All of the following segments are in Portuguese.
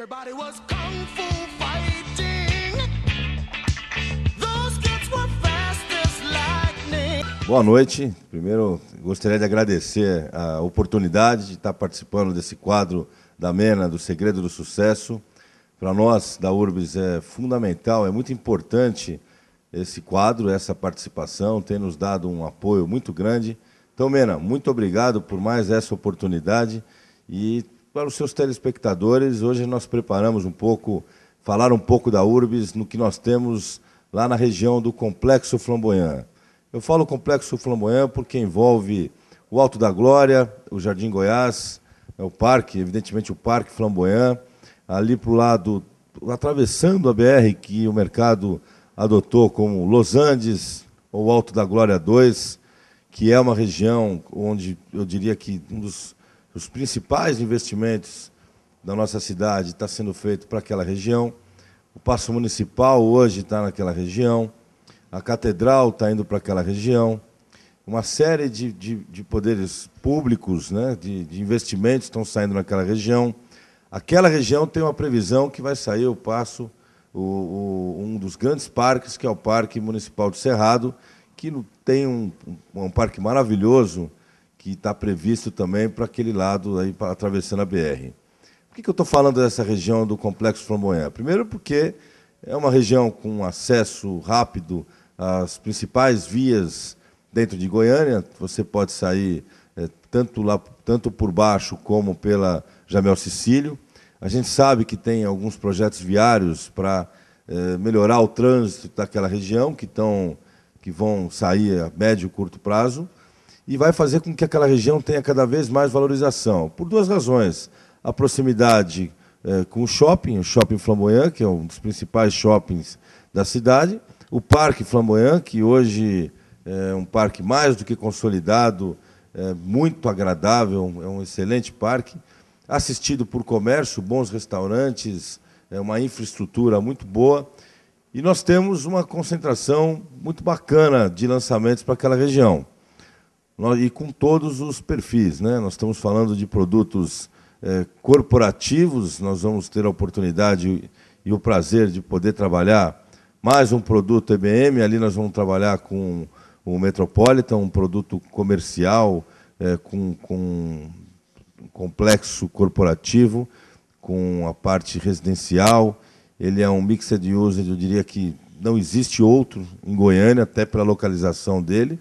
Everybody was kung fu fighting. Those kids were fast as lightning. Boa noite. Primeiro, gostaria de agradecer a oportunidade de estar participando desse quadro da MENA, do Segredo do Sucesso. Para nós, da URBS, é fundamental, é muito importante esse quadro, essa participação, tem nos dado um apoio muito grande. Então, Mena, muito obrigado por mais essa oportunidade e para os seus telespectadores. Hoje nós preparamos um pouco, falar um pouco da URBS, no que nós temos lá na região do Complexo Flamboyant. Eu falo Complexo Flamboyant porque envolve o Alto da Glória, o Jardim Goiás, é o parque, evidentemente o Parque Flamboyant, ali para o lado, atravessando a BR que o mercado adotou como Los Andes ou Alto da Glória 2, que é uma região onde eu diria que um dos os principais investimentos da nossa cidade está sendo feito para aquela região. O Paço Municipal hoje está naquela região. A Catedral está indo para aquela região. Uma série de, de, de poderes públicos, né, de, de investimentos estão saindo naquela região. Aquela região tem uma previsão que vai sair o Passo, o, o, um dos grandes parques, que é o Parque Municipal de Cerrado, que tem um, um parque maravilhoso, que está previsto também para aquele lado, aí, pra, atravessando a BR. Por que, que eu estou falando dessa região do Complexo Flamboyant? Primeiro porque é uma região com acesso rápido às principais vias dentro de Goiânia. Você pode sair é, tanto, lá, tanto por baixo como pela Jamel Sicílio. A gente sabe que tem alguns projetos viários para é, eh, melhorar o trânsito daquela região, que, tão, que vão sair a médio e curto prazo e vai fazer com que aquela região tenha cada vez mais valorização. Por duas razões. A proximidade é, com o shopping, o Shopping Flamboyant, que é um dos principais shoppings da cidade, o Parque Flamboyant, que hoje é um parque mais do que consolidado, é muito agradável, é um excelente parque, assistido por comércio, bons restaurantes, é uma infraestrutura muito boa. E nós temos uma concentração muito bacana de lançamentos para aquela região e com todos os perfis. Né? Nós estamos falando de produtos é, corporativos, nós vamos ter a oportunidade e o prazer de poder trabalhar mais um produto EBM, ali nós vamos trabalhar com o Metropolitan, um produto comercial é, com, com complexo corporativo, com a parte residencial. Ele é um de use, eu diria que não existe outro em Goiânia, até pela localização dele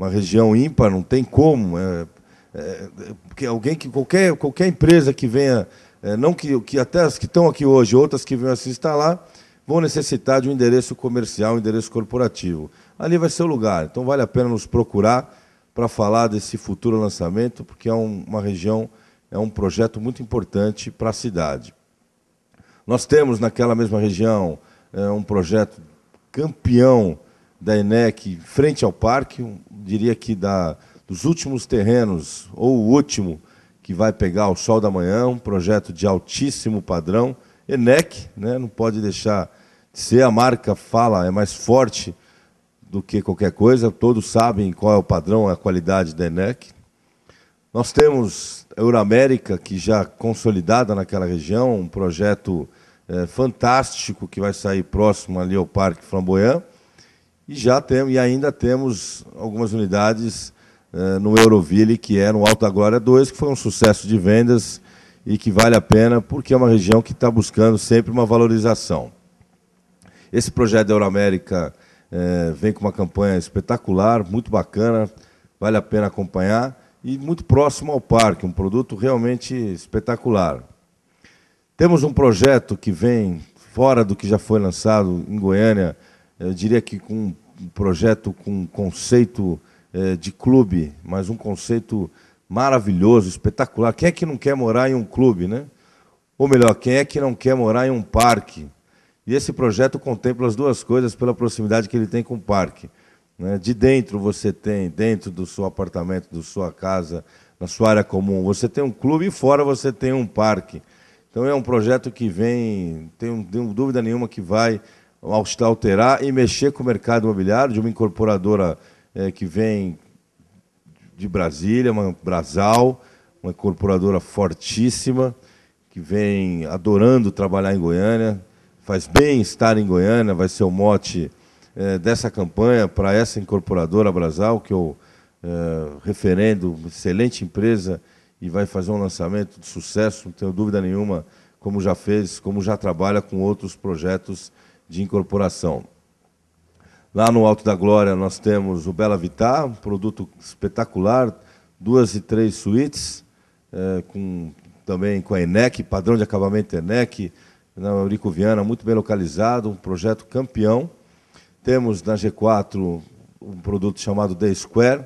uma região ímpar, não tem como. É, é, porque alguém que qualquer, qualquer empresa que venha, é, não que, que até as que estão aqui hoje, outras que venham a se instalar, vão necessitar de um endereço comercial, um endereço corporativo. Ali vai ser o lugar. Então vale a pena nos procurar para falar desse futuro lançamento, porque é um, uma região, é um projeto muito importante para a cidade. Nós temos naquela mesma região é, um projeto campeão da ENEC, frente ao parque, diria que da, dos últimos terrenos, ou o último, que vai pegar o sol da manhã, um projeto de altíssimo padrão. ENEC, né, não pode deixar de ser, a marca fala, é mais forte do que qualquer coisa, todos sabem qual é o padrão, a qualidade da ENEC. Nós temos a Euramérica, que já consolidada naquela região, um projeto é, fantástico que vai sair próximo ali ao Parque Flamboyant. E já temos, e ainda temos algumas unidades eh, no Euroville, que é no Alto Glória 2, que foi um sucesso de vendas e que vale a pena, porque é uma região que está buscando sempre uma valorização. Esse projeto da Euroamérica eh, vem com uma campanha espetacular, muito bacana, vale a pena acompanhar, e muito próximo ao parque, um produto realmente espetacular. Temos um projeto que vem fora do que já foi lançado em Goiânia, eu diria que com um projeto com um conceito eh, de clube, mas um conceito maravilhoso, espetacular. Quem é que não quer morar em um clube, né? Ou melhor, quem é que não quer morar em um parque? E esse projeto contempla as duas coisas pela proximidade que ele tem com o parque. Né? De dentro você tem, dentro do seu apartamento, da sua casa, na sua área comum, você tem um clube e fora você tem um parque. Então é um projeto que vem, tenho, tenho dúvida nenhuma que vai alterar e mexer com o mercado imobiliário de uma incorporadora é, que vem de Brasília, uma Brasal, uma incorporadora fortíssima, que vem adorando trabalhar em Goiânia, faz bem estar em Goiânia, vai ser o mote é, dessa campanha para essa incorporadora Brasal, que eu é, referendo, excelente empresa, e vai fazer um lançamento de sucesso, não tenho dúvida nenhuma, como já fez, como já trabalha com outros projetos de incorporação. Lá no Alto da Glória nós temos o Bela Vitar, um produto espetacular, duas e três suítes, é, com, também com a ENEC, padrão de acabamento ENEC, na Eurico Viana, muito bem localizado, um projeto campeão. Temos na G4 um produto chamado The Square,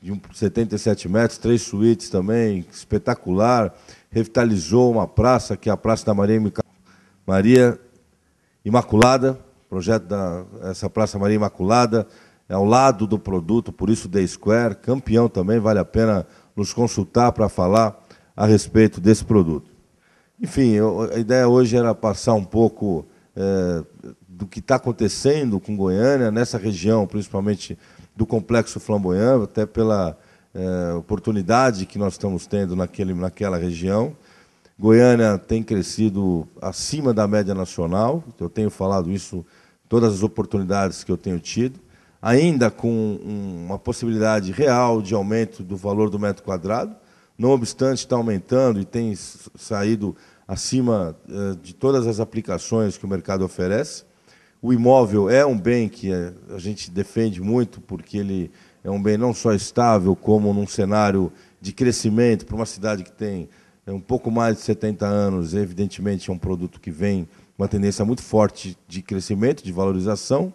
de 77 metros, três suítes também, espetacular. Revitalizou uma praça, que é a Praça da Maria, Maria Imaculada, projeto da essa Praça Maria Imaculada, é ao lado do produto, por isso Day Square, campeão também, vale a pena nos consultar para falar a respeito desse produto. Enfim, eu, a ideia hoje era passar um pouco é, do que está acontecendo com Goiânia, nessa região, principalmente do Complexo Flamboyant, até pela é, oportunidade que nós estamos tendo naquele, naquela região. Goiânia tem crescido acima da média nacional, então eu tenho falado isso todas as oportunidades que eu tenho tido, ainda com uma possibilidade real de aumento do valor do metro quadrado, não obstante está aumentando e tem saído acima eh, de todas as aplicações que o mercado oferece. O imóvel é um bem que eh, a gente defende muito, porque ele é um bem não só estável, como num cenário de crescimento para uma cidade que tem é um pouco mais de 70 anos, evidentemente é um produto que vem uma tendência muito forte de crescimento, de valorização,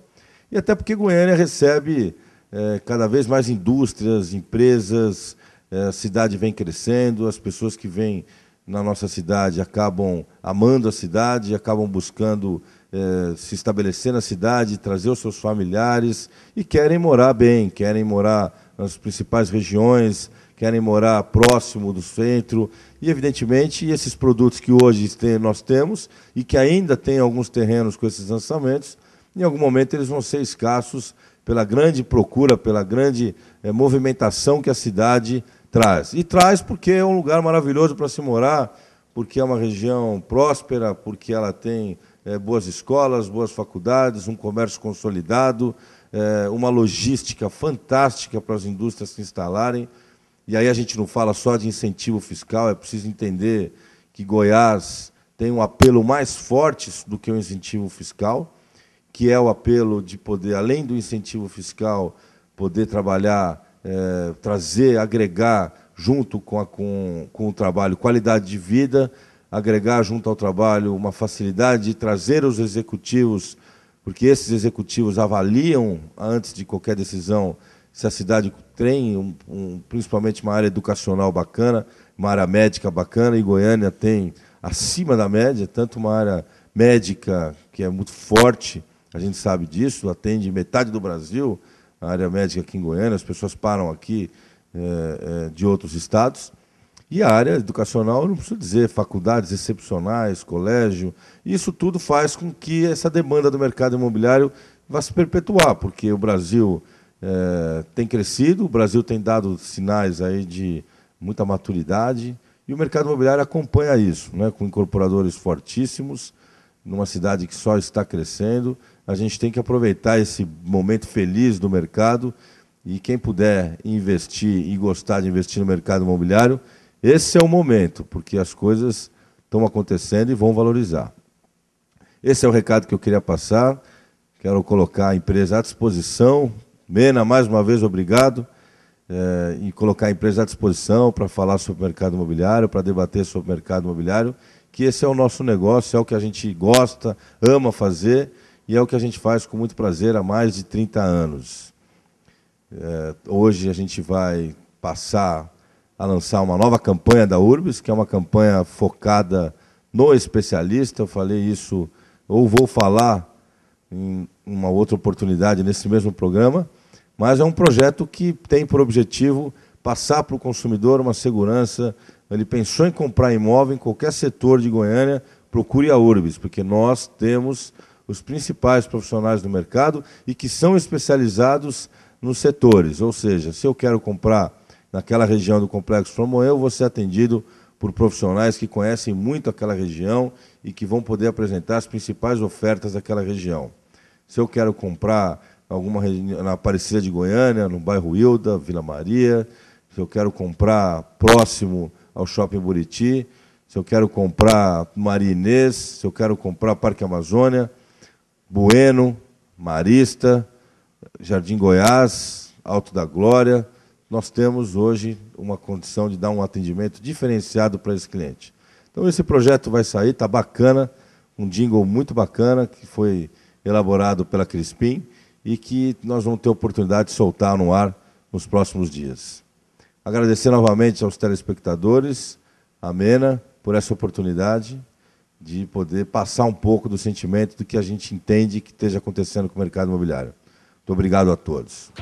e até porque Goiânia recebe é, cada vez mais indústrias, empresas, é, a cidade vem crescendo, as pessoas que vêm na nossa cidade acabam amando a cidade, acabam buscando é, se estabelecer na cidade, trazer os seus familiares e querem morar bem, querem morar nas principais regiões, querem morar próximo do centro. E, evidentemente, esses produtos que hoje nós temos e que ainda tem alguns terrenos com esses lançamentos, em algum momento eles vão ser escassos pela grande procura, pela grande é, movimentação que a cidade traz. E traz porque é um lugar maravilhoso para se morar, porque é uma região próspera, porque ela tem é, boas escolas, boas faculdades, um comércio consolidado, é, uma logística fantástica para as indústrias se instalarem. E aí a gente não fala só de incentivo fiscal, é preciso entender que Goiás tem um apelo mais forte do que o um incentivo fiscal, que é o apelo de poder, além do incentivo fiscal, poder trabalhar, é, trazer, agregar, junto com, a, com, com o trabalho, qualidade de vida, agregar junto ao trabalho uma facilidade de trazer os executivos, porque esses executivos avaliam, antes de qualquer decisão, se a cidade tem, um, um, principalmente uma área educacional bacana, uma área médica bacana, e Goiânia tem acima da média, tanto uma área médica que é muito forte, a gente sabe disso, atende metade do Brasil, a área médica aqui em Goiânia, as pessoas param aqui é, é, de outros estados. E a área educacional, eu não preciso dizer, faculdades excepcionais, colégio, isso tudo faz com que essa demanda do mercado imobiliário vá se perpetuar, porque o Brasil é, tem crescido, o Brasil tem dado sinais aí de muita maturidade e o mercado imobiliário acompanha isso, né, com incorporadores fortíssimos, numa cidade que só está crescendo. A gente tem que aproveitar esse momento feliz do mercado e quem puder investir e gostar de investir no mercado imobiliário, esse é o momento, porque as coisas estão acontecendo e vão valorizar. Esse é o recado que eu queria passar. Quero colocar a empresa à disposição Mena, mais uma vez, obrigado. É, colocar a empresa à disposição para falar sobre o mercado imobiliário, para debater sobre o mercado imobiliário, que esse é o nosso negócio, é o que a gente gosta, ama fazer e é o que a gente faz com muito prazer há mais de 30 anos. É, hoje a gente vai passar a lançar uma nova campanha da Urbis, que é uma campanha focada no especialista. Eu falei isso, ou vou falar em uma outra oportunidade nesse mesmo programa mas é um projeto que tem por objetivo passar para o consumidor uma segurança. Ele pensou em comprar imóvel em qualquer setor de Goiânia, procure a Urbis, porque nós temos os principais profissionais do mercado e que são especializados nos setores. Ou seja, se eu quero comprar naquela região do Complexo eu vou ser atendido por profissionais que conhecem muito aquela região e que vão poder apresentar as principais ofertas daquela região. Se eu quero comprar alguma na Aparecida de Goiânia, no bairro Hilda, Vila Maria, se eu quero comprar próximo ao Shopping Buriti, se eu quero comprar Inês, se eu quero comprar Parque Amazônia, Bueno, Marista, Jardim Goiás, Alto da Glória, nós temos hoje uma condição de dar um atendimento diferenciado para esse cliente. Então esse projeto vai sair, está bacana, um jingle muito bacana que foi elaborado pela Crispim e que nós vamos ter oportunidade de soltar no ar nos próximos dias. Agradecer novamente aos telespectadores, a Mena, por essa oportunidade de poder passar um pouco do sentimento do que a gente entende que esteja acontecendo com o mercado imobiliário. Muito obrigado a todos.